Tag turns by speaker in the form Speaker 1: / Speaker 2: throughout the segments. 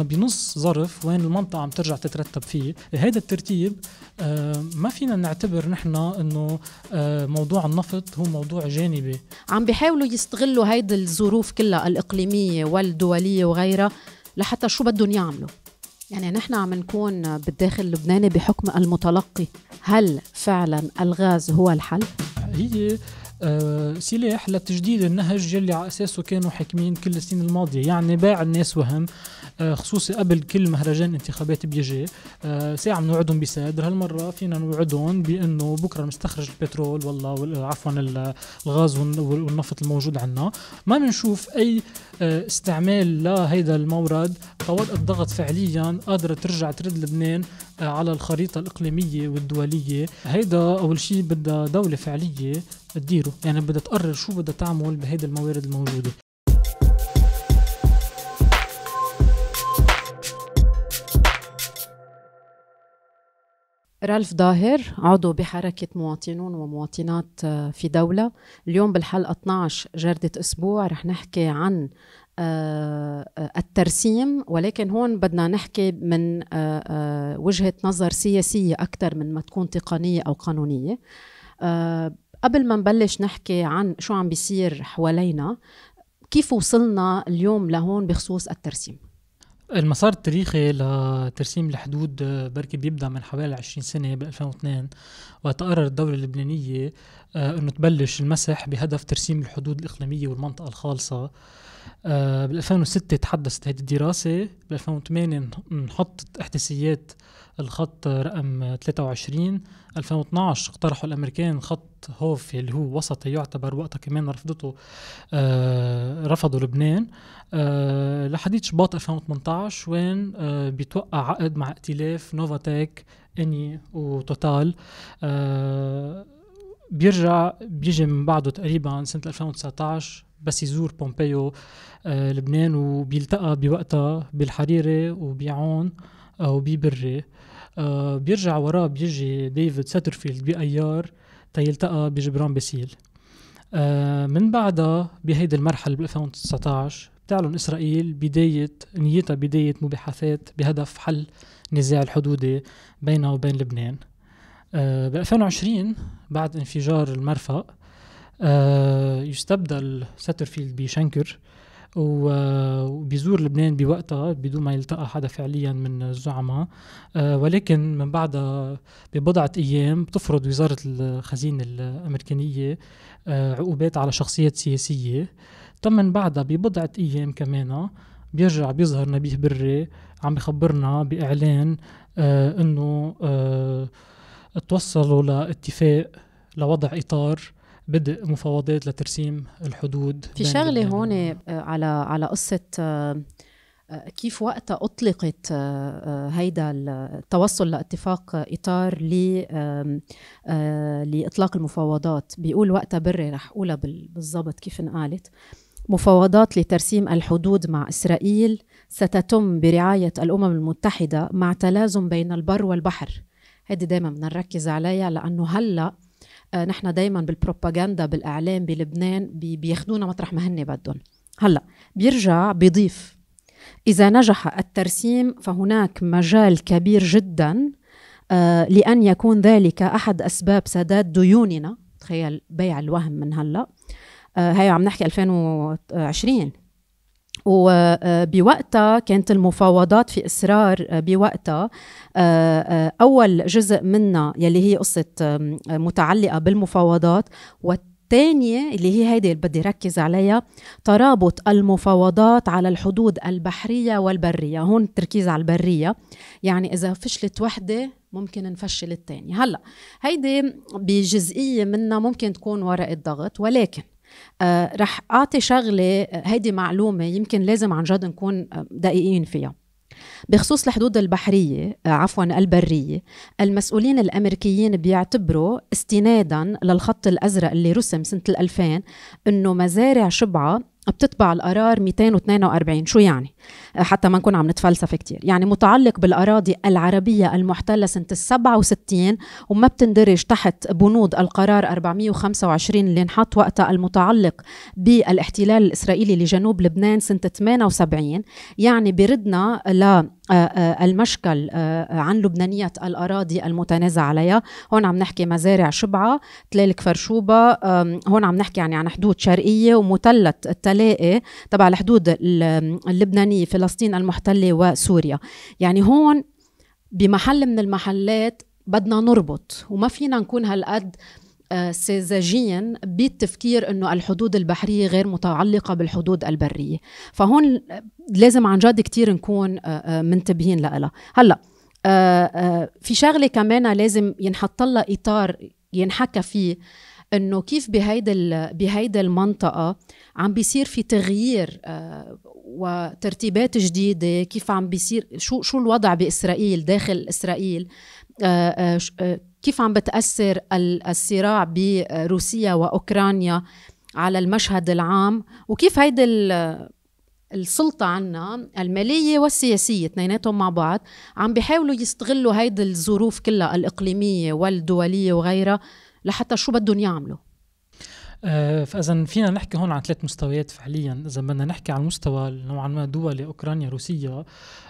Speaker 1: احنا بنص ظرف وين المنطقه عم ترجع تترتب فيه هذا الترتيب آه، ما فينا نعتبر نحن انه آه، موضوع النفط هو موضوع جانبي
Speaker 2: عم بيحاولوا يستغلوا هيدي الظروف كلها الاقليميه والدوليه وغيرها لحتى شو بدهم يعملوا يعني نحن عم نكون بالداخل اللبناني بحكم المتلقي
Speaker 1: هل فعلا الغاز هو الحل هي آه، سلاح لتجديد النهج يلي على اساسه كانوا حاكمين كل السنين الماضيه يعني باع الناس وهم آه، خصوصي قبل كل مهرجان انتخابات بيجي آه، ساعه بنوعدهم بسادر هالمره فينا نوعدهم بانه بكره نستخرج البترول والله عفوا الغاز والنفط الموجود عندنا ما بنشوف اي استعمال لهيدا المورد كورقه ضغط فعليا قادره ترجع ترد لبنان على الخريطه الاقليميه والدوليه هيدا اول شيء بدها دوله فعليه تديره يعني بدها تقرر شو بدها تعمل بهيدي الموارد الموجودة
Speaker 2: رالف ظاهر عضو بحركة مواطنون ومواطنات آه، في دولة اليوم بالحلقة 12 جردة أسبوع رح نحكي عن آه، آه، الترسيم ولكن هون بدنا نحكي من وجهة نظر سياسية أكثر من ما تكون تقنية أو قانونية قبل ما نبلش نحكي عن شو عم بيصير حوالينا كيف وصلنا اليوم لهون بخصوص الترسيم
Speaker 1: المسار التاريخي لترسيم الحدود بركي بيبدا من حوالي 20 سنه ب 2002 وقت قررت الدوله اللبنانيه آه، انه تبلش المسح بهدف ترسيم الحدود الاقليميه والمنطقه الخالصه آه بال 2006 تحدثت هذه الدراسة بال 2008 انحطت احداثيات الخط رقم 23 2012 اقترحوا الامريكان خط هوف اللي هو وسطي يعتبر وقتها كمان رفضته آه رفضوا لبنان آه لحديت شباط 2018 وين آه بيتوقع عقد مع ائتلاف نوفاتيك اني وتوتال آه بيرجع بيجي من بعده تقريبا سنه 2019 بس يزور بومبيو آه، لبنان وبيلتقى بوقتها بالحريري وبيعون آه، وبيبري آه، بيرجع وراه بيجي ديفيد ساترفيلد بأيار تيلتقى بجبران باسيل من بعدها بهيدي المرحلة بال 2019 بتعلن إسرائيل بداية نيتها بداية مباحثات بهدف حل نزاع الحدودي بينها وبين لبنان ب 2020 بعد انفجار المرفأ آه، يستبدل ساترفيلد بشنكر آه، وبيزور لبنان بوقتها بدون ما يلتقى حدا فعليا من الزعماء آه، ولكن من بعدها ببضعة أيام بتفرض وزارة الخزينة الأمريكانية عقوبات على شخصيات سياسية ثم من بعدها ببضعة أيام كمان بيرجع بيظهر نبيه بري عم بخبرنا بإعلان أنه توصلوا لاتفاق لوضع إطار بدء مفاوضات لترسيم الحدود في شغله
Speaker 2: هون آه، على على قصه آه، آه، كيف وقتها اطلقت هيدا التوصل لاتفاق اطار لاطلاق المفاوضات بيقول وقتها بري رح اقولها بالضبط كيف انقالت مفاوضات لترسيم الحدود مع اسرائيل ستتم برعايه الامم المتحده مع تلازم بين البر والبحر هذه دائما بدنا نركز عليها لانه هلا آه، نحن دايما بالبروباغندا بالاعلام بلبنان بياخذونا مطرح ما هن بدهم هلا بيرجع بيضيف اذا نجح الترسيم فهناك مجال كبير جدا آه، لان يكون ذلك احد اسباب سداد ديوننا تخيل بيع الوهم من هلا هي آه، عم نحكي 2020 وبوقتها كانت المفاوضات في إصرار آه، بوقتها آه، آه، أول جزء منها يلي هي قصة متعلقة بالمفاوضات والثانية اللي هي هيدي اللي بدي ركز عليها ترابط المفاوضات على الحدود البحرية والبرية هون التركيز على البرية يعني إذا فشلت وحدة ممكن نفشل الثانية هلأ هيدي بجزئية منها ممكن تكون ورقة ضغط ولكن آه، رح اعطي شغله آه، هيدي معلومه يمكن لازم عن جد نكون آه، دقيقين فيها بخصوص الحدود البحرية عفوا البرية المسؤولين الأمريكيين بيعتبروا استنادا للخط الأزرق اللي رسم سنة 2000 أنه مزارع شبعة بتتبع القرار 242 شو يعني حتى ما نكون عم نتفلسف كتير يعني متعلق بالأراضي العربية المحتلة سنة السبعة وستين وما بتندرج تحت بنود القرار 425 اللي انحط وقتها المتعلق بالاحتلال الإسرائيلي لجنوب لبنان سنة 78 يعني بردنا ل آه، آه، المشكل آه، عن لبنانية الأراضي المتنازع عليها هون عم نحكي مزارع شبعة تلال كفرشوبة هون عم نحكي يعني عن حدود شرقية ومثلث التلاقي تبع الحدود اللبنانية فلسطين المحتلة وسوريا يعني هون بمحل من المحلات بدنا نربط وما فينا نكون هالقد آه، ساذجيا بالتفكير انه الحدود البحريه غير متعلقه بالحدود البريه فهون لازم عن جد كثير نكون آه، آه، منتبهين لها هلا في شغله كمان لازم ينحط لها اطار ينحكى فيه انه كيف بهيدا بهيدا المنطقه عم بيصير في تغيير وترتيبات جديده كيف عم بيصير شو شو الوضع باسرائيل داخل اسرائيل كيف عم بتأثر الصراع بروسيا وأوكرانيا على المشهد العام وكيف هيدي السلطة عنا المالية والسياسية اثنيناتهم مع بعض عم بيحاولوا يستغلوا هيدي الظروف كلها الإقليمية والدولية وغيرها لحتى شو بدهم يعملوا
Speaker 1: آه، فاذا فينا نحكي هون عن ثلاث مستويات فعليا اذا بدنا نحكي على المستوى نوعا ما دولي اوكرانيا روسيا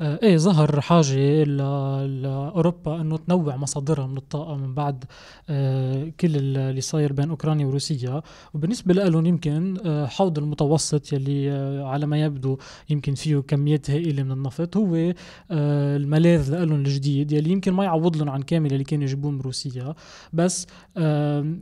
Speaker 1: آه، ايه ظهر حاجة لأوروبا انه تنوع مصادرها من الطاقة من بعد آه، كل اللي صاير بين اوكرانيا وروسيا وبالنسبة لهم يمكن آه، حوض المتوسط يلي على ما يبدو يمكن فيه كميات هائلة من النفط هو الملاذ لهم الجديد يلي يمكن ما يعوض لهم عن كامل اللي كانوا يجيبوه من روسيا بس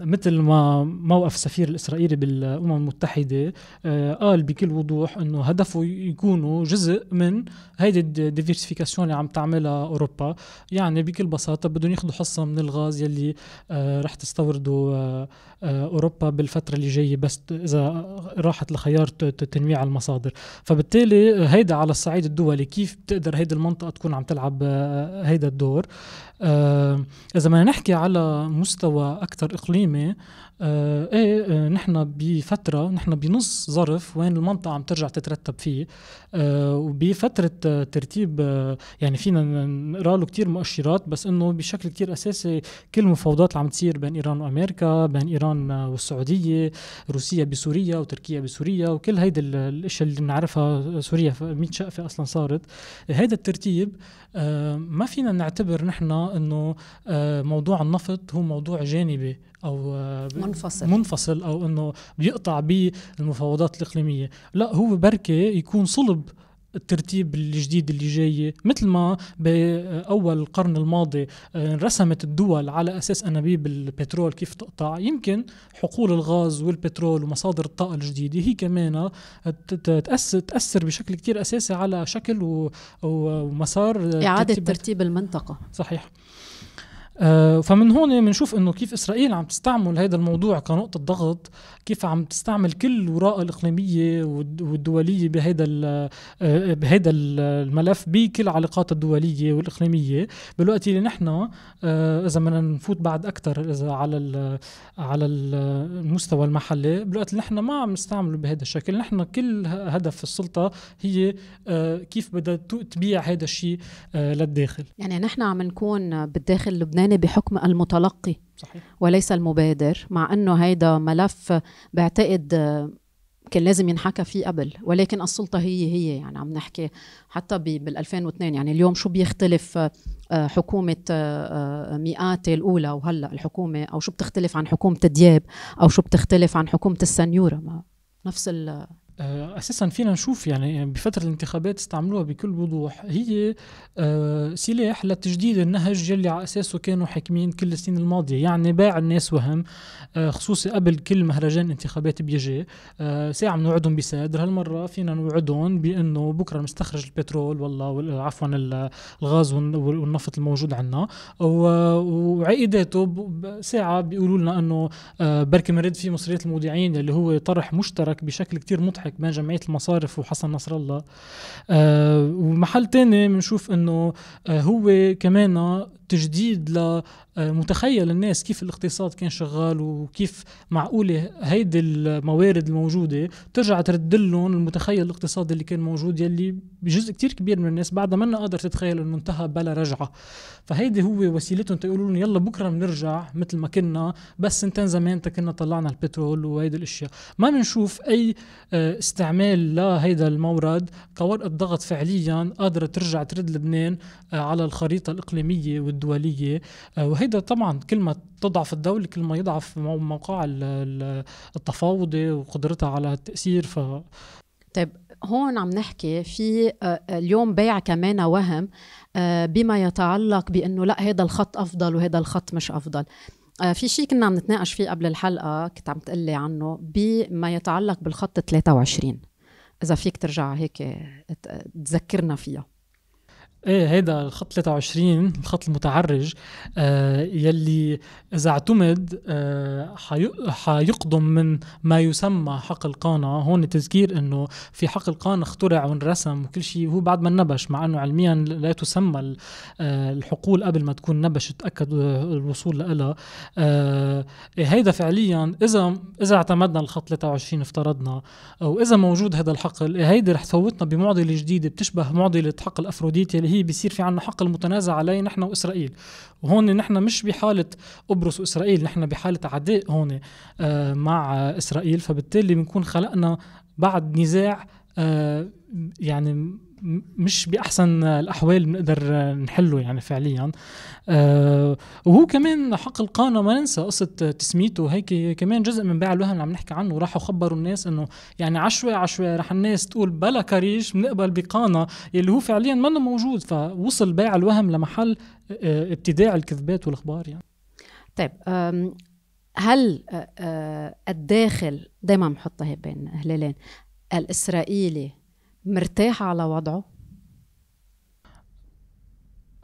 Speaker 1: مثل ما موقف السفير الاسرائيلي بالامم المتحدة قال بكل وضوح انه هدفه يكونوا جزء من هيدي الديفيرسيفيكاسيون اللي عم تعملها اوروبا يعني بكل بساطه بدهم ياخذوا حصه من الغاز يلي آه، رح تستورده آه، آه، اوروبا بالفتره اللي جايه بس اذا راحت لخيار تنويع المصادر فبالتالي هيدا على الصعيد الدولي كيف بتقدر هيدي المنطقه تكون عم تلعب هيدا الدور اذا ما نحكي على مستوى اكثر اقليمي آه ايه نحن بفترة نحن بنص ظرف وين المنطقة عم ترجع تترتب فيه آه وبفترة ترتيب الترتيب آه، يعني فينا نقرا له كثير مؤشرات بس انه بشكل كثير اساسي كل المفاوضات اللي عم تصير بين ايران وامريكا بين ايران آه، والسعوديه روسيا بسوريا وتركيا بسوريا وكل هيدي الاشياء اللي بنعرفها آه، سوريا 100 شقفه اصلا صارت هذا الترتيب ما فينا نعتبر نحن انه موضوع النفط هو موضوع جانبي او منفصل منفصل او انه بيقطع بالمفاوضات الاقليميه لا هو بركه يكون صلب الترتيب الجديد اللي جاي مثل ما باول القرن الماضي آه، رسمت الدول على اساس انابيب البترول كيف تقطع يمكن حقول الغاز والبترول ومصادر الطاقه الجديده هي كمان آه، تاثر بشكل كتير اساسي على شكل ومسار آه، اعاده ترتيب المنطقه صحيح آه، فمن هون بنشوف انه كيف اسرائيل عم تستعمل هذا الموضوع كنقطه ضغط كيف عم تستعمل كل وراء الاقليميه والدوليه بهذا آه، بهذا الملف بكل علاقات الدوليه والاقليميه بالوقت اللي نحن آه، اذا بدنا نفوت بعد اكثر اذا على على المستوى المحلي بالوقت اللي نحن ما عم نستعمله بهذا الشكل نحن كل هدف السلطه هي كيف بدها تبيع هذا الشيء للداخل
Speaker 2: يعني نحن عم نكون بالداخل اللبناني هن بحكم المتلقي صحيح. وليس المبادر مع أنه هيدا ملف بعتقد كان لازم ينحكى فيه قبل ولكن السلطة هي هي يعني عم نحكي حتى بال2002 يعني اليوم شو بيختلف آه، حكومة آه، آه، مئات الأولى وهلأ الحكومة أو شو بتختلف عن حكومة دياب أو شو بتختلف عن حكومة السنيورة
Speaker 1: نفس ال آه، اساسا فينا نشوف يعني بفتره الانتخابات استعملوها بكل وضوح هي آه، سلاح لتجديد النهج اللي على اساسه كانوا حاكمين كل السنين الماضيه يعني باع الناس وهم آه، خصوصي قبل كل مهرجان انتخابات بيجي ساعه بنوعدهم بصدر هالمره فينا نوعدهم بانه بكره مستخرج البترول والله عفوا الغاز والنفط الموجود عندنا وعائداته ساعه بيقولوا لنا انه بركي مرد في مصريات المودعين اللي هو طرح مشترك بشكل كتير مضحك الضحك بين جمعيه المصارف وحسن نصر الله آه ومحل تاني بنشوف انه آه هو كمان تجديد آه، متخيل الناس كيف الاقتصاد كان شغال وكيف معقوله هيدي الموارد الموجوده ترجع ترد لهم المتخيل الاقتصادي اللي كان موجود يلي بجزء كتير كبير من الناس بعدها منا قادر تتخيل انه انتهى بلا رجعه فهيدي هو وسيلتهم تقولوا لهم يلا بكره بنرجع مثل ما كنا بس سنتين زمان كنا طلعنا البترول وهيدي الاشياء ما بنشوف اي آه، استعمال لهيدا المورد كورقه ضغط فعليا قادره ترجع ترد لبنان آه، على الخريطه الاقليميه الدوليه آه، وهيدا طبعا كل ما تضعف الدوله كل ما يضعف موقع التفاوضي وقدرتها على التاثير ف طيب هون عم نحكي في آه، اليوم بيع كمان وهم
Speaker 2: آه، بما يتعلق بانه لا هذا الخط افضل وهذا الخط مش افضل في شيء كنا عم نتناقش فيه قبل الحلقه كنت عم تقلي عنه بما يتعلق بالخط 23 اذا فيك ترجع هيك تذكرنا فيها
Speaker 1: ايه هيدا الخط 23 الخط المتعرج آه يلي اذا اعتمد آه حيقدم من ما يسمى حقل قانا هون تذكير انه في حقل قانا اخترع وانرسم وكل شيء وهو بعد ما نبش مع انه علميا لا تسمى آه، الحقول قبل ما تكون نبش تاكد آه، الوصول لها آه إيه، هيدا فعليا اذا اذا اعتمدنا الخط 23 افترضنا او اذا موجود هذا الحقل إيه، هيدي رح تفوتنا بمعضله جديده بتشبه معضله حقل افروديت يلي هي بيصير في عنا حق المتنازع عليه نحن واسرائيل وهون نحن مش بحاله قبرص واسرائيل نحن بحاله عداء هون آه، مع اسرائيل فبالتالي بنكون خلقنا بعد نزاع آه، يعني مش باحسن الاحوال بنقدر نحله يعني فعليا أه وهو كمان حق القانا ما ننسى قصه تسميته هيك كمان جزء من بيع الوهم اللي عم نحكي عنه راحوا خبروا الناس انه يعني عشوائي عشوائي رح الناس تقول بلا كريش بنقبل بقانا اللي هو فعليا منه موجود فوصل بيع الوهم لمحل آه، ابتداع الكذبات والاخبار يعني
Speaker 2: طيب هل آه، آه، الداخل دائما بنحطها بين هلالين الاسرائيلي مرتاح على وضعه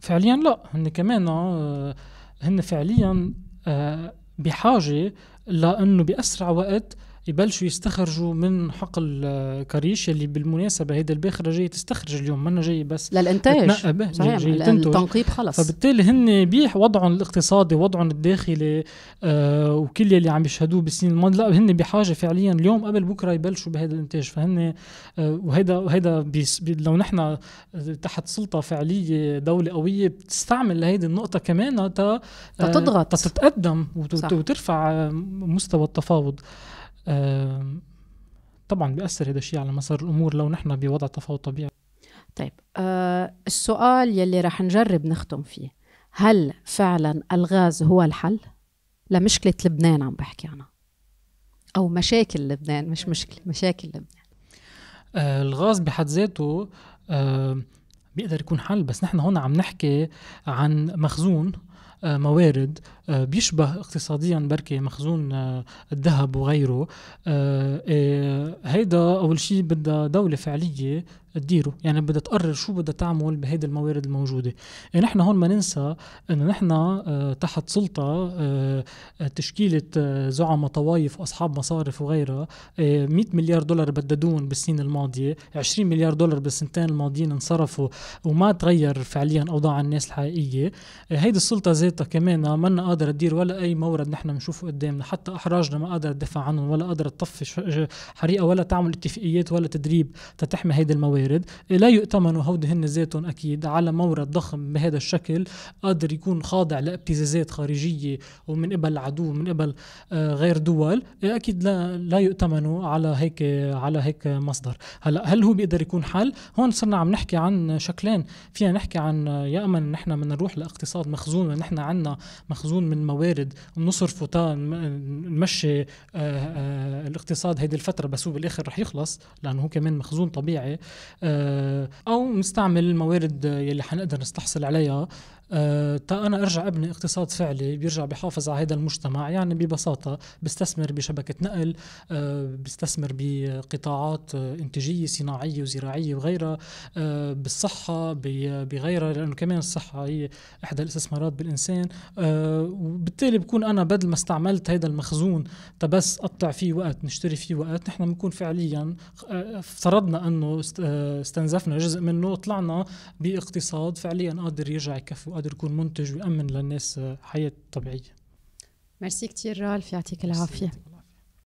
Speaker 1: فعليا لا هن كمان آه، هن فعليا آه، بحاجه لانه باسرع وقت يبلشوا يستخرجوا من حقل آه، كريش اللي بالمناسبه هيدا الباخره جايه تستخرج اليوم ما جايه بس للانتاج صحيح للتنقيب التنقيب خلص فبالتالي هن بيح وضعهم الاقتصادي وضعهم الداخلي آه وكل اللي عم يشهدوه بالسنين الماضيه لا هن بحاجه فعليا اليوم قبل بكره يبلشوا بهذا الانتاج فهن آه وهيدا وهيدا لو نحن آه، تحت سلطه فعليه دوله قويه بتستعمل لهيدي النقطه كمان تا تضغط آه، تتقدم وترفع مستوى التفاوض طبعا بيأثر هذا الشيء على مسار الأمور لو نحن بوضع تفاوض طبيعي طيب آه
Speaker 2: السؤال يلي رح نجرب نختم فيه هل فعلا الغاز هو الحل لمشكلة لبنان عم بحكي أنا أو مشاكل لبنان مش مشكلة مشاكل
Speaker 1: لبنان آه الغاز بحد ذاته آه بيقدر يكون حل بس نحن هون عم نحكي عن مخزون آه، موارد آه، بيشبه اقتصاديا بركي مخزون آه، الذهب وغيره آه، إيه، هيدا اول شيء بدها دوله فعليه تديره يعني بدها تقرر شو بدها تعمل بهيدي الموارد الموجوده إيه، نحن هون ما ننسى انه نحن تحت سلطه تشكيله زعماء طوايف واصحاب مصارف وغيرها 100 إيه، مليار دولار بددون بالسنين الماضيه 20 مليار دولار بالسنتين الماضيين انصرفوا وما تغير فعليا اوضاع الناس الحقيقيه هيدي السلطه ذاتها كمان منا قادرة تدير ولا اي مورد نحن بنشوفه قدامنا حتى احراجنا ما قادرة تدافع عنهم ولا قادرة تطفي حريقه ولا تعمل اتفاقيات ولا تدريب تتحمي هيدي الموارد لا يؤتمنوا هودي هن ذاتهم اكيد على مورد ضخم بهذا الشكل قادر يكون خاضع لابتزازات خارجيه ومن قبل العدو من قبل آه، غير دول إيه، اكيد لا لا يؤتمنوا على هيك على هيك مصدر هلا هل هو بيقدر يكون حل هون صرنا عم نحكي عن شكلين فينا نحكي عن آه، يا اما نحن بدنا نروح لاقتصاد مخزون ونحن عندنا مخزون يكون من موارد نصرفه تا نمشي آه، آه، الاقتصاد هيدي الفتره بس هو بالاخر رح يخلص لانه هو كمان مخزون طبيعي آه، او نستعمل الموارد يلي حنقدر نستحصل عليها أه تا انا ارجع ابني اقتصاد فعلي بيرجع بحافظ على هذا المجتمع يعني ببساطه بستثمر بشبكه نقل أه بستثمر بقطاعات آه، انتاجيه صناعيه وزراعيه وغيرها أه بالصحه بغيرها لانه كمان الصحه هي احدى الاستثمارات بالانسان آه، وبالتالي بكون انا بدل ما استعملت هذا المخزون تبس اقطع فيه وقت نشتري فيه وقت نحن بنكون فعليا آه، افترضنا انه استنزفنا جزء منه طلعنا باقتصاد فعليا قادر يرجع يكفي وقادر يكون منتج ويأمن للناس حياة طبيعية
Speaker 2: مرسي كتير رالف يعطيك العافية